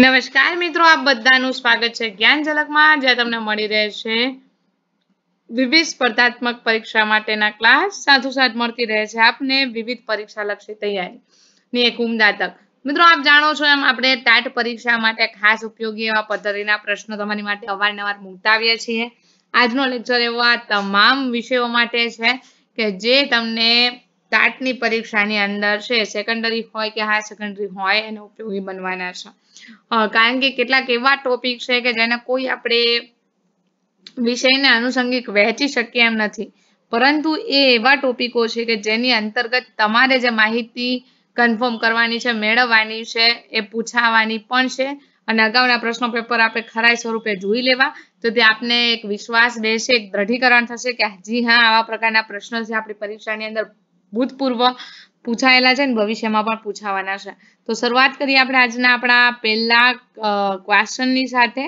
નમસ્કાર મિત્રો આપ બધાનું સ્વાગત છે જ્ઞાન ઝલકમાં જ્યાં તમને મળી રહેશે વિવિધ સ્પર્ધાત્મક પરીક્ષા માટેના ક્લાસ સાથોસાથ મળતી રહે છે આપને વિવિધ પરીક્ષા લક્ષી તૈયારી ની એક ઉમદા તક મિત્રો આપ જાણો છો એમ આપણે ટાટ પરીક્ષા માટે ખાસ ઉપયોગી એવા પદ્ધતિના પ્રશ્નો તમારી માટે અવારનવાર મૂકતા આવીએ છીએ આજનો લેક્ચર એવા તમામ વિષયો માટે છે કે જે તમને ટાટની પરીક્ષાની અંદર છે સેકન્ડરી હોય કે હાયર સેકન્ડરી હોય એને ઉપયોગી બનવાના છે કારણ કે કેટલાક એવા ટોપિક છે કે જેને કોઈ આપણે વિષયને આનુષંગિક વહેંચી શકીએ એમ નથી પરંતુ એ એવા ટોપિકો છે કે જેની અંતર્ગત તમારે જે માહિતી કન્ફર્મ કરવાની છે મેળવવાની છે એ પૂછાવાની પણ છે અને અગાઉના પ્રશ્નો પેપર આપણે ખરાઈ સ્વરૂપે જોઈ લેવા તો તે આપને એક વિશ્વાસ બેસે એક દ્રઢીકરણ થશે કે જી હા આવા પ્રકારના પ્રશ્નો છે આપણી પરીક્ષાની અંદર ભૂતપૂર્વ પૂછાયેલા છે ને ભવિષ્યમાં પણ પૂછાવાના છે તો શરૂઆત કરીએ આપણે આજના આપણા પહેલા ક્વેશ્ચનની સાથે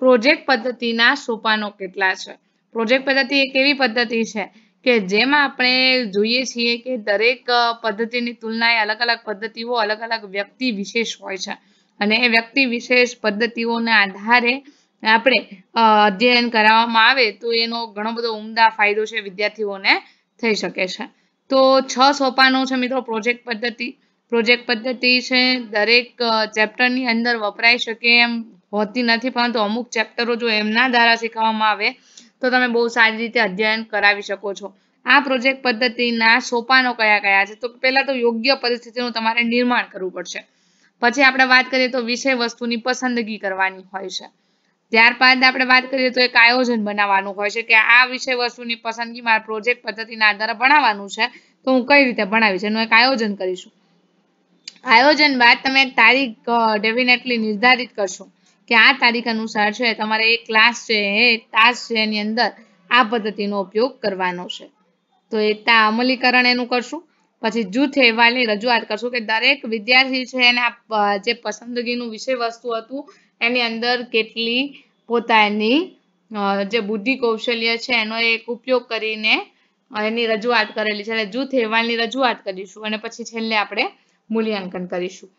પ્રોજેક્ટ પદ્ધતિના સોપાનો કેટલા છે પ્રોજેક્ટ પદ્ધતિ એક એવી પદ્ધતિ છે કે જેમાં આપણે જોઈએ છીએ કે દરેક પદ્ધતિની તુલનાએ અલગ અલગ પદ્ધતિઓ અલગ અલગ વ્યક્તિ વિશેષ હોય છે અને એ વ્યક્તિ વિશેષ પદ્ધતિઓના આધારે આપણે અધ્યયન કરાવવામાં આવે તો એનો ઘણો બધો ઉમદા ફાયદો છે વિદ્યાર્થીઓને થઈ શકે છે તો છ સોપાનો છે મિત્રો પ્રોજેક્ટ પદ્ધતિ પ્રોજેક્ટ પદ્ધતિ છે દરેક ચેપ્ટરની અંદર વપરાઈ શકે એમ હોતી નથી પરંતુ અમુક ચેપ્ટરો જો એમના દ્વારા શીખવવામાં આવે તો તમે બહુ સારી રીતે અધ્યયન કરાવી શકો છો આ પ્રોજેક્ટ પદ્ધતિના સોપાનો કયા કયા છે તો પહેલાં તો યોગ્ય પરિસ્થિતિનું તમારે નિર્માણ કરવું પડશે પછી આપણે વાત કરીએ તો વિષય વસ્તુની પસંદગી કરવાની હોય છે ત્યારબાદ આપણે વાત કરીએ તો એક આયોજન બનાવવાનું હોય છે કે આ વિષય વસ્તુની પસંદગી મારા પ્રોજેક્ટ પદ્ધતિના આધારે ભણાવવાનું છે તો હું કઈ રીતે ભણાવીશ એનું એક આયોજન કરીશું આયોજન બાદ તમે એક તારીખ ડેફિનેટલી નિર્ધારિત કરશો કે આ તારીખ અનુસાર છે તમારે એક ક્લાસ છે એ ટાસ્ક છે એની અંદર આ પદ્ધતિનો ઉપયોગ કરવાનો છે તો એ અમલીકરણ એનું કરશું પછી જૂથ અહેવાલની રજૂઆત કરશું કે દરેક વિદ્યાર્થી છે એના જે પસંદગીનું વિષય વસ્તુ હતું એની અંદર કેટલી પોતાની જે બુદ્ધિ કૌશલ્ય છે એનો એક ઉપયોગ કરીને એની રજૂઆત કરેલી છે એટલે જૂથ અહેવાલની રજૂઆત કરીશું અને પછી છેલ્લે આપણે મૂલ્યાંકન કરીશું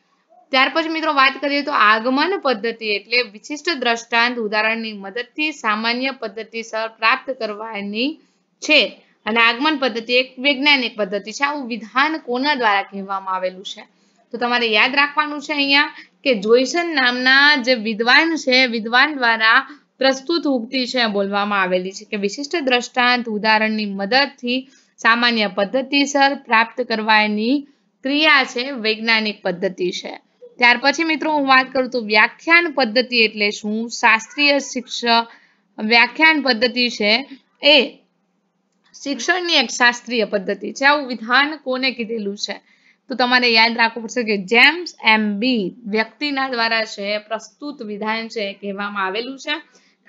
ત્યાર પછી મિત્રો વાત કરીએ તો આગમન પદ્ધતિ એટલે વિશિષ્ટ દ્રષ્ટાંત ઉદાહરણની મદદથી સામાન્ય પદ્ધતિસર પ્રાપ્ત કરવાની છે અને આગમન પદ્ધતિ એક વૈજ્ઞાનિક પદ્ધતિ છે આવું વિધાન કોના દ્વારા કહેવામાં આવેલું છે તો તમારે યાદ રાખવાનું છે અહીંયા કે જોઈસન નામના જે વિદ્વાન છે વિદ્વાન દ્વારા પ્રસ્તુત ઉક્તિ છે બોલવામાં આવેલી છે કે વિશિષ્ટ દ્રષ્ટાંત ઉદાહરણની મદદથી સામાન્ય પદ્ધતિસર પ્રાપ્ત કરવાની ક્રિયા છે વૈજ્ઞાનિક પદ્ધતિ છે ત્યાર પછી મિત્રો હું વાત કરું તો વ્યાખ્યાન પદ્ધતિ એટલે શું શાસ્ત્રીય શિક્ષક વ્યાખ્યાન પદ્ધતિ છે એ શિક્ષણની એક શાસ્ત્રીય પદ્ધતિ છે આવું વિધાન કોને કીધેલું છે તો તમારે યાદ રાખવું પડશે કે જેમ્સ એમ બી વ્યક્તિના દ્વારા છે પ્રસ્તુત વિધાન છે કહેવામાં આવેલું છે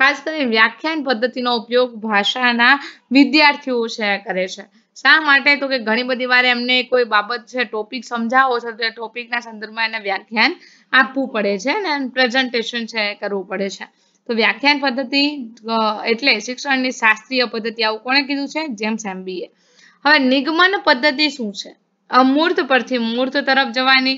ખાસ કરીને વ્યાખ્યાન પદ્ધતિનો ઉપયોગ ભાષાના વિદ્યાર્થીઓ છે કરે છે શા માટે તો કે ઘણી બધી વાર એમને કોઈ બાબત છે ટોપિક સમજાવો છો તો ટોપિકના સંદર્ભમાં એને વ્યાખ્યાન આપવું પડે છે અને પ્રેઝન્ટેશન છે કરવું પડે છે તો વ્યાખ્યાન પદ્ધતિ એટલે શિક્ષણની શાસ્ત્રીય પદ્ધતિ આવું કોણે કીધું છે જેમ્સ એમબીએ હવે નિગમન પદ્ધતિ શું છે અમૂર્ત પરથી મૂર્ત તરફ જવાની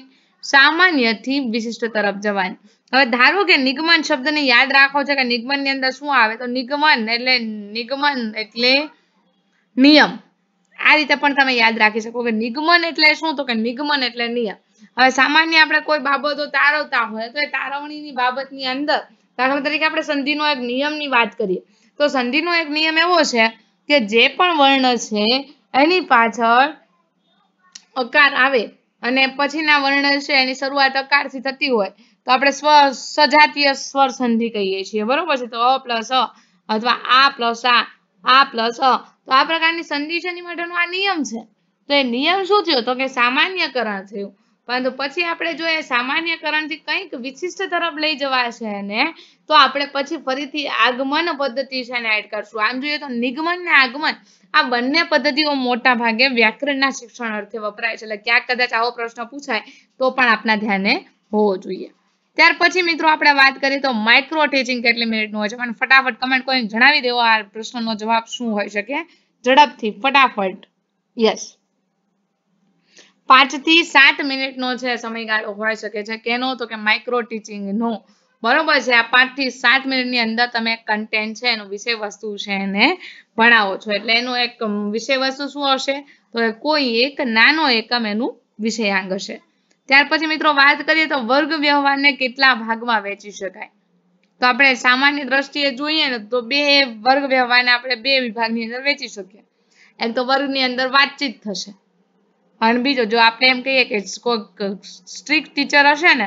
સામાન્યથી વિશિષ્ટ તરફ જવાની હવે ધારો કે નિગમન શબ્દને યાદ રાખો છે કે નિગમનની અંદર શું આવે તો નિગમન એટલે નિગમન એટલે નિયમ આ રીતે પણ તમે યાદ રાખી શકો કે નિગમન એટલે શું તો કે નિગમન એટલે નિયમ હવે સામાન્ય આપણે કોઈ બાબતો તારવતા હોય તો એ તારવણીની બાબતની અંદર દાખલા તરીકે આપણે સંધિનો એક નિયમની વાત કરીએ તો સંધિનો એક નિયમ એવો છે કે જે પણ વર્ણ છે એની પાછળ અકાર આવે અને પછીના વર્ણ છે એની શરૂઆત અકારથી થતી હોય તો આપણે સ્વ સજાતીય સ્વર સંધિ કહીએ છીએ બરોબર છે તો અ પ્લસ અ અથવા આ પ્લસ આ આ પ્લસ અ તો આ પ્રકારની સંધિ છે એની માટેનો આ નિયમ છે તો એ નિયમ શું થયો તો કે સામાન્યકરણ થયું પરંતુ પછી આપણે જો એ સામાન્યકરણથી કંઈક વિશિષ્ટ તરફ લઈ જવાશે ને તો આપણે પછી ફરીથી આગમન પદ્ધતિ છે એને એડ કરશું આમ જોઈએ તો નિગમન ને આગમન આ બંને પદ્ધતિઓ મોટા ભાગે વ્યાકરણના શિક્ષણ અર્થે વપરાય છે એટલે ક્યાંક કદાચ આવો પ્રશ્ન પૂછાય તો પણ આપના ધ્યાને હોવો જોઈએ ત્યાર પછી મિત્રો આપણે વાત કરીએ તો માઇક્રો ટીચિંગ કેટલી મિનિટનું હોય છે પણ ફટાફટ કમેન્ટ કોઈ જણાવી દેવો આ પ્રશ્નનો જવાબ શું હોય શકે ઝડપથી ફટાફટ યસ પાંચથી સાત મિનિટનો છે સમયગાળો હોઈ શકે છે કેનો તો કે માઇક્રો ટીચિંગ નો બરોબર છે આ પાંચથી સાત મિનિટની અંદર તમે કન્ટેન્ટ છે એનું વિષય વસ્તુ છે એને ભણાવો છો એટલે એનું એક વિષય વસ્તુ શું હશે તો કોઈ એક નાનો એકમ એનું વિષયાંગ હશે ત્યાર પછી મિત્રો વાત કરીએ તો વર્ગ વ્યવહારને કેટલા ભાગમાં વેચી શકાય તો આપણે સામાન્ય દ્રષ્ટિએ જોઈએ ને તો બે વર્ગ વ્યવહારને આપણે બે વિભાગની અંદર વેચી શકીએ એક તો વર્ગની અંદર વાતચીત થશે અને બીજો જો આપણે એમ કહીએ કે સ્ટ્રિક્ટ ટીચર હશે ને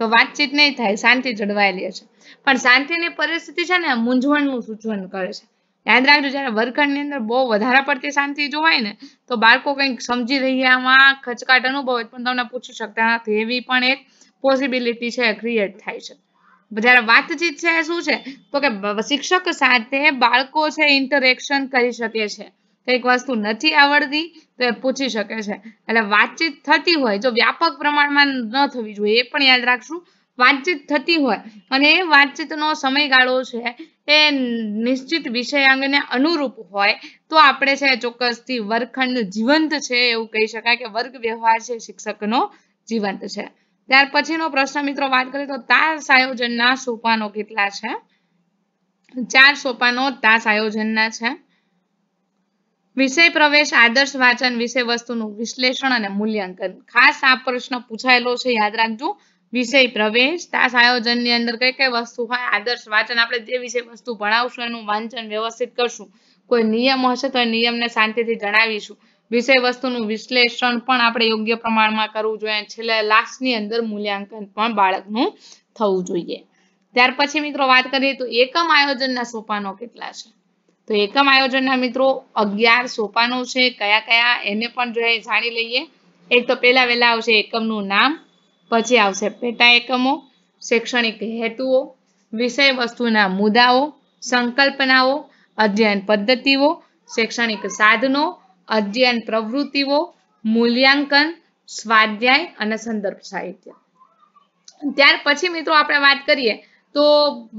તો વાતચીત નહીં થાય શાંતિ જળવાયેલી હશે પણ શાંતિની પરિસ્થિતિ છે ને મૂંઝવણનું સૂચન કરે છે યાદ રાખજો જ્યારે વર્ગખંડની અંદર બહુ વધારે પડતી શાંતિ જોવાય ને તો બાળકો કંઈક સમજી રહ્યામાં ખચકાટ અનુભવે પણ તમને પૂછી શકતા નથી એવી પણ એક પોસિબિલિટી છે ક્રિએટ થાય છે જ્યારે વાતચીત છે શું છે તો કે શિક્ષક સાથે બાળકો છે ઇન્ટરેક્શન કરી શકે છે કંઈક વસ્તુ નથી આવડતી તો એ પૂછી શકે છે એટલે વાતચીત થતી હોય જો વ્યાપક પ્રમાણમાં ન થવી જોઈએ એ પણ યાદ રાખશું વાતચીત થતી હોય અને એ વાતચીતનો સમયગાળો છે એ નિશ્ચિત વિષયાંગને અનુરૂપ હોય તો આપણે છે ચોક્કસથી વર્ગખંડ જીવંત છે એવું કહી શકાય કે વર્ગ વ્યવહાર છે શિક્ષકનો જીવંત છે ત્યાર પછીનો પ્રશ્ન મિત્રો વાત કરીએ તો તાસ આયોજનના સોપાનો કેટલા છે ચાર સોપાનો તાસ આયોજનના છે વિષય પ્રવેશ આદર્શ વાચન વિષય વસ્તુનું વિશ્લેષણ અને મૂલ્યાંકન ખાસ આ પ્રશ્ન પૂછાયેલો છે યાદ રાખજો વિષય પ્રવેશ તાસ આયોજનની અંદર કઈ કઈ વસ્તુ હોય આદર્શ વાચન આપણે જે વિષય વસ્તુ ભણાવશું એનું વાંચન વ્યવસ્થિત કરશું કોઈ નિયમ હશે તો એ નિયમને શાંતિથી જણાવીશું વિષય વસ્તુનું વિશ્લેષણ પણ આપણે યોગ્ય પ્રમાણમાં કરવું જોઈએ છેલ્લે લાસ્ટની અંદર મૂલ્યાંકન પણ બાળકનું થવું જોઈએ ત્યાર પછી મિત્રો વાત કરીએ તો એકમ આયોજનના સોપાનો કેટલા છે તો એકમ આયોજનના મિત્રો અગિયાર સોપાનો છે કયા કયા એને પણ જાણી લઈએ એક તો પહેલા વહેલા આવશે એકમનું નામ પછી આવશે પેટા એકમો શૈક્ષણિક હેતુઓ વિષય વસ્તુના મુદ્દાઓ સંકલ્પનાઓ અધ્યયન પદ્ધતિઓ શૈક્ષણિક સાધનો અધ્યયન પ્રવૃત્તિઓ મૂલ્યાંકન સ્વાધ્યાય અને સંદર્ભ સાહિત્ય ત્યાર પછી મિત્રો આપણે વાત કરીએ તો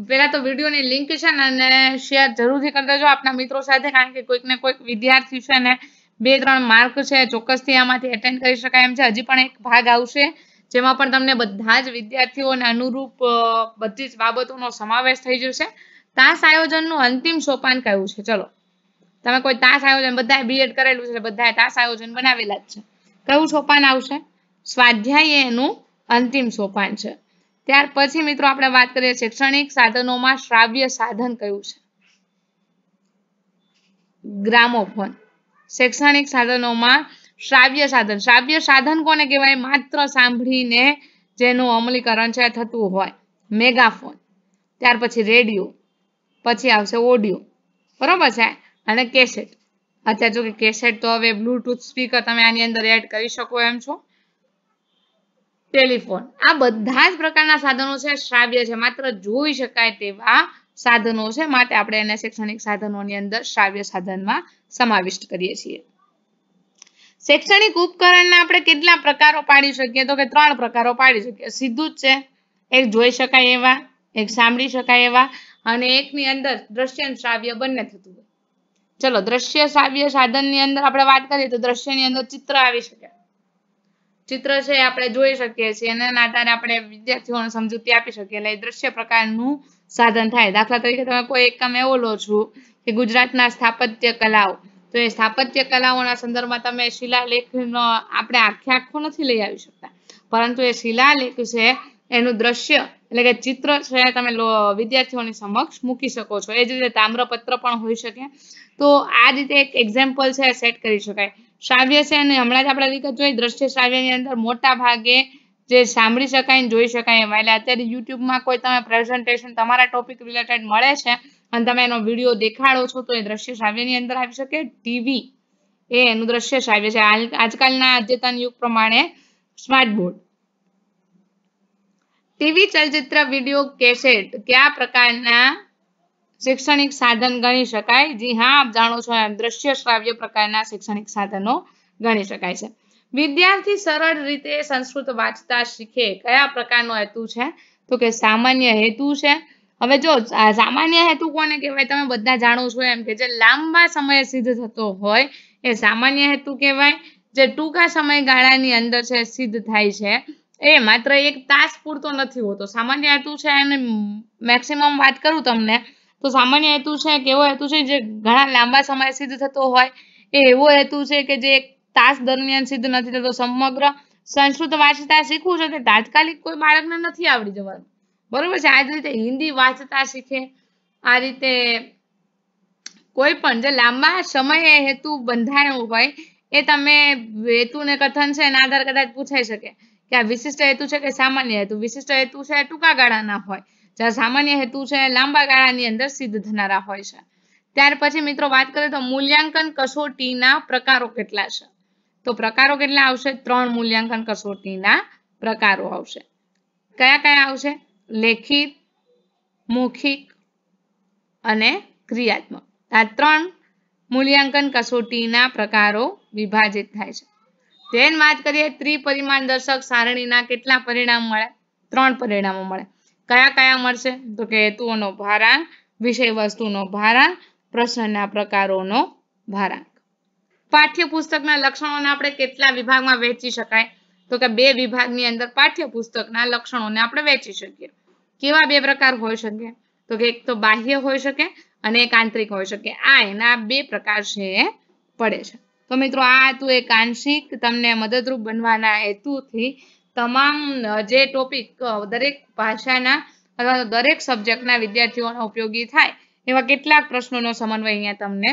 પહેલાં તો વિડીયોની લિંક છે ને અને શેર જરૂરથી કરી દેજો આપના મિત્રો સાથે કારણ કે કોઈક ને કોઈક વિદ્યાર્થી છે ને બે ત્રણ માર્ક છે ચોક્કસથી આમાંથી એટેન્ડ કરી શકાય એમ છે હજી પણ એક ભાગ આવશે જેમાં પણ તમને બધા જ વિદ્યાર્થીઓને અનુરૂપ બધી જ બાબતોનો સમાવેશ થઈ જશે તાસ આયોજનનું અંતિમ સોપાન કયું છે ચલો તમે કોઈ તાસ આયોજન બધાએ બીએડ કરેલું છે બધાએ તાસ આયોજન બનાવેલા જ છે કયું સોપાન આવશે સ્વાધ્યાય એનું અંતિમ સોપાન છે ત્યાર પછી મિત્રો આપણે વાત કરીએ શૈક્ષણિક સાધનોમાં શ્રાવ્ય સાધન કયું છે ગ્રામોફોન શૈક્ષણિક સાધનોમાં શ્રાવ્ય સાધન શ્રાવ્ય સાધન કોને કહેવાય માત્ર સાંભળીને જેનું અમલીકરણ છે થતું હોય મેગાફોન ત્યાર પછી રેડિયો પછી આવશે ઓડિયો બરોબર છે અને કેસેટ અત્યારે જો કે કેસેટ તો હવે બ્લુટૂથ સ્પીકર તમે આની અંદર એડ કરી શકો એમ છો ટેલિફોન આ બધા જ પ્રકારના સાધનો છે શ્રાવ્ય છે માત્ર જોઈ શકાય તેવા સાધનો છે માટે આપણે એને શૈક્ષણિક સાધનોની અંદર શ્રાવ્ય સાધનમાં સમાવિષ્ટ કરીએ છીએ શૈક્ષણિક ઉપકરણના આપણે કેટલા પ્રકારો પાડી શકીએ તો કે ત્રણ પ્રકારો પાડી શકીએ સીધું જ છે એક જોઈ શકાય એવા એક સાંભળી શકાય એવા અને એકની અંદર દ્રશ્ય શ્રાવ્ય બંને થતું હોય ચલો દ્રશ્ય શ્રાવ્ય સાધનની અંદર આપણે વાત કરીએ તો દ્રશ્યની અંદર ચિત્ર આવી શકે ચિત્ર છે આપણે જોઈ શકીએ છીએ એના આધારે આપણે વિદ્યાર્થીઓને સમજૂતી આપી શકીએ એટલે દ્રશ્ય પ્રકારનું સાધન થાય દાખલા તરીકે તમે કોઈ એક એવો લો છો કે ગુજરાતના સ્થાપત્ય કલાઓ તો એ સ્થાપત્ય કલાઓના સંદર્ભમાં તમે શિલાલેખનો આપણે આખે આખો નથી લઈ આવી શકતા પરંતુ એ શિલાલેખ છે એનું દ્રશ્ય એટલે કે ચિત્ર છે તમે વિદ્યાર્થીઓની સમક્ષ મૂકી શકો છો એ જ રીતે તામ્રપત્ર પણ હોઈ શકે તો આ રીતે એક એક્ઝામ્પલ છે સેટ કરી શકાય શ્રાવ્ય છે અને હમણાં જ આપણે વિગત જોઈએ દ્રશ્ય શ્રાવ્યની અંદર મોટા ભાગે જે સાંભળી શકાય ને જોઈ શકાય એવા એટલે અત્યારે યુટ્યુબમાં કોઈ તમે પ્રેઝન્ટેશન તમારા ટોપિક રિલેટેડ મળે છે અને તમે એનો વિડીયો દેખાડો છો તો એ દ્રશ્ય શ્રાવ્યની અંદર આવી શકે ટીવી એ એનું દ્રશ્ય શ્રાવ્ય છે આજકાલના અદ્યતન યુગ પ્રમાણે સ્માર્ટ બોર્ડ ટીવી ચલચિત્ર વિડીયો કેસેટ કયા પ્રકારના શૈક્ષણિક સાધન ગણી શકાય જી હા આપ જાણો છો એમ દ્રશ્ય શ્રાવ્ય પ્રકારના શૈક્ષણિક સાધનો ગણી શકાય છે વિદ્યાર્થી સરળ રીતે સંસ્કૃત વાંચતા શીખે કયા પ્રકારનો હેતુ છે તો કે સામાન્ય હેતુ છે હવે જો સામાન્ય હેતુ કોને કહેવાય તમે બધા જાણો છો એમ કે જે લાંબા સમયે સિદ્ધ થતો હોય એ સામાન્ય હેતુ કહેવાય જે ટૂંકા સમયગાળાની અંદર છે સિદ્ધ થાય છે એ માત્ર એક તાસ પૂરતો નથી હોતો સામાન્ય હેતુ છે અને મેક્સિમમ વાત કરું તમને તો સામાન્ય હેતુ છે એક એવો હેતુ છે જે ઘણા લાંબા સમય સિદ્ધ થતો હોય એ એવો હેતુ છે કે જે તાસ દરમિયાન સિદ્ધ નથી થતો સમગ્ર સંસ્કૃત વાંચતા શીખવું છે તે તાત્કાલિક કોઈ બાળકને નથી આવડી જવાનું બરોબર છે આ જ રીતે હિન્દી વાંચતા શીખે આ રીતે કોઈ પણ જે લાંબા સમયે હેતુ બંધાયેલો હોય એ તમે હેતુને કથન છે એના આધાર કદાચ પૂછાઈ શકે કે આ વિશિષ્ટ હેતુ છે કે સામાન્ય હેતુ વિશિષ્ટ હેતુ છે ટૂંકા ગાળાના હોય જ્યાં સામાન્ય હેતુ છે લાંબા ગાળાની અંદર સિદ્ધ થનારા હોય છે ત્યાર પછી મિત્રો વાત કરીએ તો મૂલ્યાંકન કસોટીના પ્રકારો કેટલા છે તો પ્રકારો કેટલા આવશે ત્રણ મૂલ્યાંકન કસોટીના પ્રકારો આવશે કયા કયા આવશે લેખિત મૌખિક અને ક્રિયાત્મક આ ત્રણ મૂલ્યાંકન કસોટીના પ્રકારો વિભાજિત થાય છે તેની વાત કરીએ ત્રિપરિમાણ દર્શક સારણીના કેટલા પરિણામ મળે ત્રણ પરિણામો મળે કયા કયા મળશે તો કે હેતુઓનો ભારાંક વિષય વસ્તુનો ભારાંક પ્રશ્નના પ્રકારોનો ભારાંક પાઠ્યપુસ્તકના લક્ષણોને આપણે કેટલા વિભાગમાં વહેંચી શકાય તો કે બે વિભાગની અંદર પાઠ્યપુસ્તકના લક્ષણોને આપણે વહેંચી શકીએ કેવા બે પ્રકાર હોઈ શકે તો કે એક તો બાહ્ય હોઈ શકે અને એક આંતરિક હોઈ શકે આ એના બે પ્રકાર છે પડે છે તો મિત્રો આ હતું એક આંશિક તમને મદદરૂપ બનવાના હેતુથી તમામ જે ટોપિક દરેક ભાષાના અથવા દરેક સબ્જેક્ટના વિદ્યાર્થીઓને ઉપયોગી થાય એવા કેટલાક પ્રશ્નોનો સમન્વય અહીંયા તમને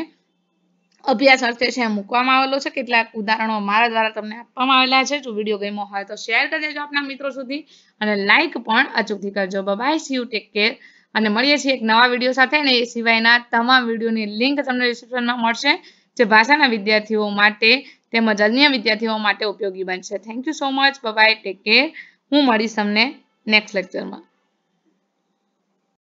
અભ્યાસ અર્થે છે મૂકવામાં આવેલો છે કેટલાક ઉદાહરણો મારા દ્વારા તમને આપવામાં આવેલા છે જો વિડીયો ગમ્યો હોય તો શેર કરી દેજો આપના મિત્રો સુધી અને લાઇક પણ અચૂકથી કરજો bye see you take care અને મળીએ છીએ એક નવા વિડીયો સાથે અને એ સિવાયના તમામ વિડીયોની લિંક તમને ડિસ્ક્રિપ્શનમાં મળશે જે ભાષાના વિદ્યાર્થીઓ માટે તેમજ અન્ય વિદ્યાર્થીઓ માટે ઉપયોગી બનશે thank you so much bye take care હું મળીશ તમને નેક્સ્ટ લેક્ચરમાં